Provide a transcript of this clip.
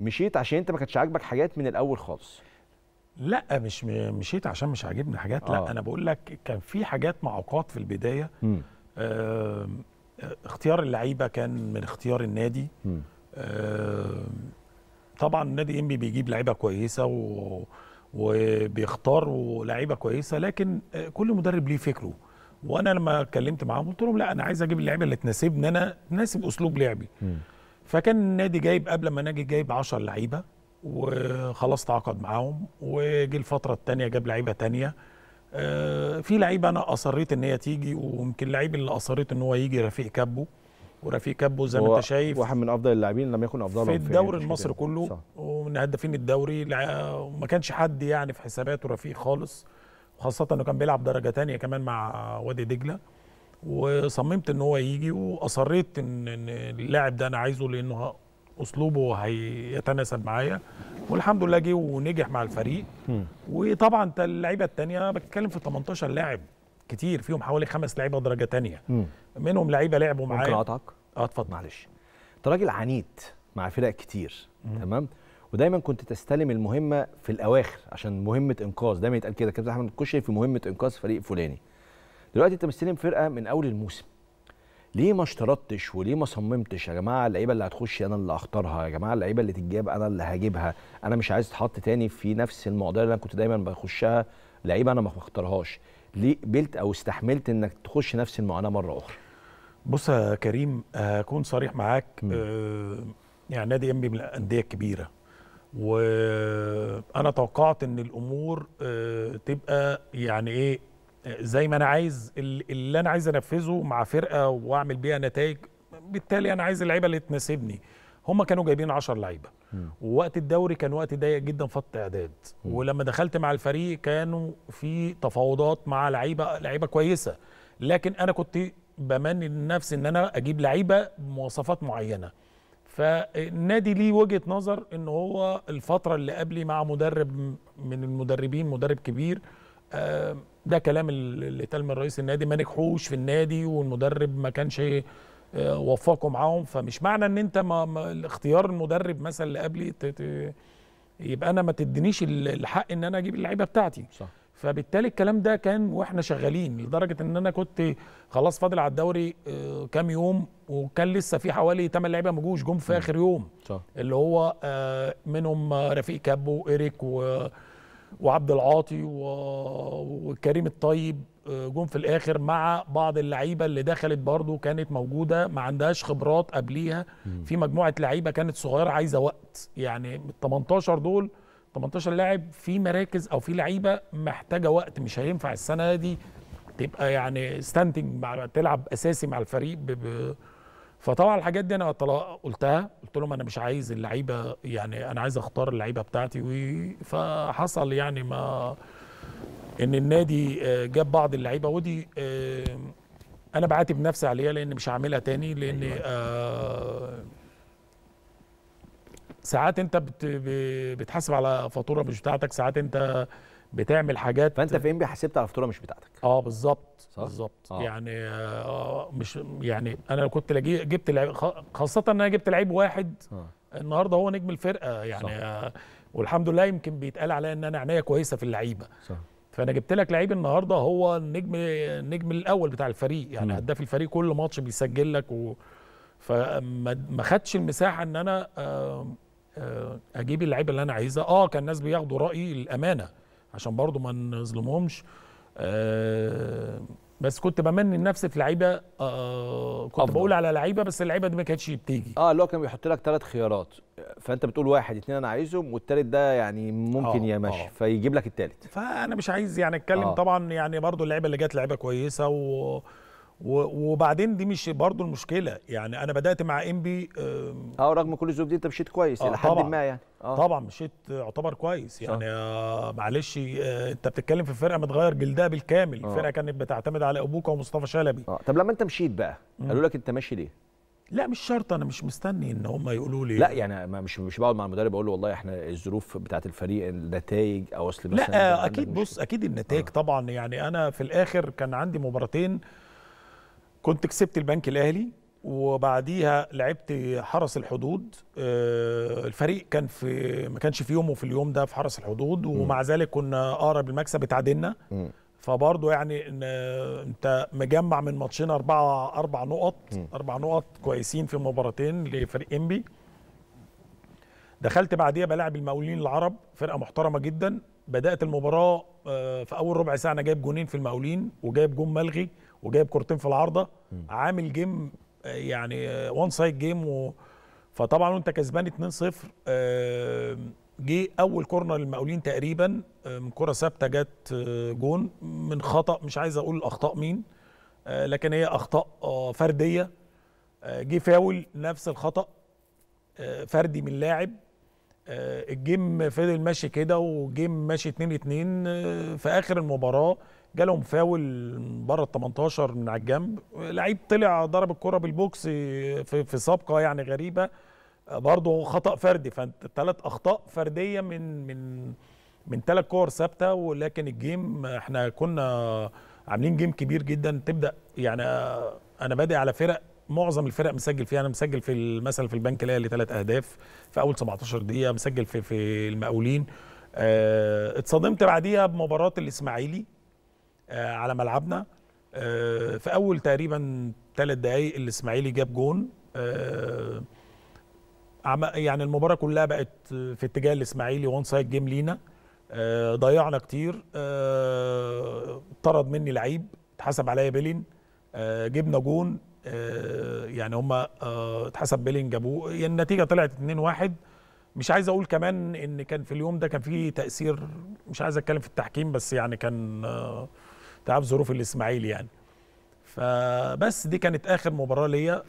مشيت عشان انت ما كانتش عاجبك حاجات من الاول خالص لا مش مشيت عشان مش عاجبني حاجات آه. لا انا بقول لك كان في حاجات معوقات في البدايه آه اختيار اللعيبه كان من اختيار النادي آه طبعا نادي انبي بيجيب لعيبه كويسه و... وبيختاروا لعيبه كويسه لكن آه، كل مدرب ليه فكره وانا لما اتكلمت معاهم قلت لهم لا انا عايز اجيب اللعيبه اللي تناسبني انا تناسب اسلوب لعبي م. فكان النادي جايب قبل ما ناجي جايب 10 لعيبه وخلاص تعاقد معاهم وجي الفتره الثانيه جاب لعيبه ثانيه آه، في لعيبه انا اصريت ان هي تيجي ويمكن اللعيب اللي اصريت ان هو يجي رفيق كابو ورفيق كابو زي ما انت شايف واحد من افضل اللاعبين لم يكن افضلهم في الدوري المصري كله صح. ومن هدافين الدوري وما كانش حد يعني في حساباته رفيق خالص وخاصه انه كان بيلعب درجه ثانيه كمان مع وادي دجله وصممت ان هو يجي واصريت ان اللاعب ده انا عايزه لانه اسلوبه هيتناسب معايا والحمد لله جه ونجح مع الفريق وطبعا اللعيبه الثانيه بتكلم في 18 لاعب كتير فيهم حوالي خمس لعيبه درجه ثانيه منهم لعيبه لعبوا معايا ممكن اقطعك؟ اه اتفضل معلش انت راجل عنيد مع فرق كتير مم. تمام ودايما كنت تستلم المهمه في الاواخر عشان مهمه انقاذ دايما يتقال كده كابتن احمد الكشري في مهمه انقاذ فريق فلاني دلوقتي انت مستلم فرقه من اول الموسم ليه ما اشترطتش وليه ما صممتش يا جماعه اللعيبه اللي هتخش انا اللي هختارها يا جماعه اللعيبه اللي تتجاب انا اللي هجيبها انا مش عايز اتحط تاني في نفس المعضله اللي انا كنت دايما بخشها لعيبه انا ما بختارهاش ليه قبلت او استحملت انك تخش نفس المعاناه مره اخرى بص يا كريم هكون صريح معاك آه يعني نادي انبي من الانديه الكبيره وانا توقعت ان الامور آه تبقى يعني ايه زي ما انا عايز اللي انا عايز انفذه مع فرقه واعمل بيها نتائج بالتالي انا عايز اللعيبه اللي تناسبني هم كانوا جايبين 10 لعيبه ووقت الدوري كان وقت ضيق جدا في اعداد ولما دخلت مع الفريق كانوا في تفاوضات مع لعيبه لعيبه كويسه لكن انا كنت بمني لنفسي ان انا اجيب لعيبه بمواصفات معينه فالنادي ليه وجهه نظر ان هو الفتره اللي قبلي مع مدرب من المدربين مدرب كبير ده كلام اللي تلم من رئيس النادي ما نجحوش في النادي والمدرب ما كانش آه، وفقه معاهم فمش معنى ان انت ما, اختيار المدرب مثلا اللي قبلي يبقى انا ما تدينيش الحق ان انا اجيب اللعيبه بتاعتي صح. فبالتالي الكلام ده كان واحنا شغالين لدرجه ان انا كنت خلاص فاضل على الدوري آه، كام يوم وكان لسه في حوالي 8 لعيبه ما جوش جم في اخر يوم صح. اللي هو آه، منهم رفيق كابو ايريك و وعبد العاطي وكريم الطيب آه، جم في الاخر مع بعض اللعيبه اللي دخلت برضو كانت موجوده ما عندهاش خبرات قبليها في مجموعه لعيبه كانت صغيره عايزه وقت يعني ال 18 دول 18 لاعب في مراكز او في لعيبه محتاجه وقت مش هينفع السنه دي تبقى يعني ستانتنج تلعب اساسي مع الفريق ب... فطبعا الحاجات دي انا قلتها قلت لهم انا مش عايز اللعيبه يعني انا عايز اختار اللعيبه بتاعتي فحصل يعني ما ان النادي آه، جاب بعض اللعيبه ودي آه، انا بعاتب نفسي عليها لان مش هعملها تاني لان أيوة. آه، ساعات انت بتحاسب على فاتوره مش بتاعتك ساعات انت بتعمل حاجات فانت في ام بي حسبت على فاتوره مش بتاعتك اه بالظبط بالظبط آه. يعني آه مش يعني انا كنت جبت لعيب خاصه ان انا جبت لعيب واحد آه. النهارده هو نجم الفرقه يعني آه والحمد لله يمكن بيتقال عليا ان انا عينيا كويسه في اللعيبه صح. فانا جبت لك لعيب النهارده هو النجم النجم الاول بتاع الفريق يعني هداف الفريق كل ماتش بيسجل لك و فما خدش المساحه ان انا آه اجيب اللعيبه اللي انا عايزها اه كان الناس بياخدوا رايي الامانه عشان برضو ما نظلمهمش آه بس كنت بمني لنفسي في لعيبه آه،, آه كنت أفضل. بقول على لعيبه بس اللعيبه دي ما كانتش بتيجي اه اللي هو كان بيحط لك ثلاث خيارات فانت بتقول واحد اثنين انا عايزهم والثالث ده يعني ممكن آه يا ماشي آه. فيجيب لك الثالث فانا مش عايز يعني اتكلم آه. طبعا يعني برضو اللعيبه اللي جت لعيبه كويسه و وبعدين دي مش برضو المشكله يعني انا بدات مع انبي اه رغم كل الظروف دي انت مشيت كويس آه، الى حد ما يعني آه. طبعا مشيت يعتبر كويس يعني آه معلش آه انت بتتكلم في فرقه متغير جلدها بالكامل آه. كانت بتعتمد على ابوك ومصطفى شلبي آه. طب لما انت مشيت بقى قالوا لك انت ماشي ليه لا مش شرط انا مش مستني ان هم يقولوا لي لا يعني ما مش مش بقعد مع المدرب اقول له والله احنا الظروف بتاعه الفريق النتائج او اصل مثلا لا آه، اكيد بص اكيد النتائج آه. طبعا يعني انا في الاخر كان عندي مباراتين كنت كسبت البنك الاهلي وبعديها لعبت حرس الحدود آه، الفريق كان في ما كانش في يومه في اليوم ده في حرس الحدود ومع ذلك كنا اقرب المكسب اتعادلنا فبرضه يعني إن آه، انت مجمع من ماتشين اربعه اربع نقط اربع نقط كويسين في مباراتين لفريق انبي دخلت بعديها بلاعب المقاولين العرب فرقه محترمه جدا بدات المباراه آه، في اول ربع ساعه انا جايب جونين في المقاولين وجايب جون ملغي وجايب كورتين في العارضه عامل جيم آه، يعني وان آه، سايد جيم و... فطبعا وانت كسبان 2-0 جه اول كورنر للمقاولين تقريبا من كره ثابته جت جون من خطا مش عايز اقول الاخطاء مين لكن هي اخطاء فرديه جه فاول نفس الخطا فردي من لاعب آه، الجيم فضل ماشي كده وجيم ماشي 2 2 آه، في اخر المباراه جالهم فاول بره ال 18 من على الجنب لعيب طلع ضرب الكره بالبوكس آه، في, في سابقه يعني غريبه برضه خطا فردي ثلاث اخطاء فرديه من من من ثلاث كور ثابته ولكن الجيم احنا كنا عاملين جيم كبير جدا تبدا يعني انا بادئ على فرق معظم الفرق مسجل فيها انا مسجل في مثلا في البنك الاهلي ثلاث اهداف في اول 17 دقيقه مسجل في في المقاولين أه اتصدمت بعديها بمباراه الاسماعيلي أه على ملعبنا أه في اول تقريبا ثلاث دقائق الاسماعيلي جاب جون أه يعني المباراه كلها بقت في اتجاه الاسماعيلي وان سايد جيم لينا أه ضيعنا كتير أه طرد مني لعيب اتحسب عليا بيلين أه جبنا جون آه، يعني هم آه، اتحسب بيلين جابوه يعني النتيجه طلعت 2-1 مش عايز اقول كمان ان كان في اليوم ده كان في تاثير مش عايز اتكلم في التحكيم بس يعني كان آه، تعب ظروف الاسماعيلي يعني فبس دي كانت اخر مباراه ليا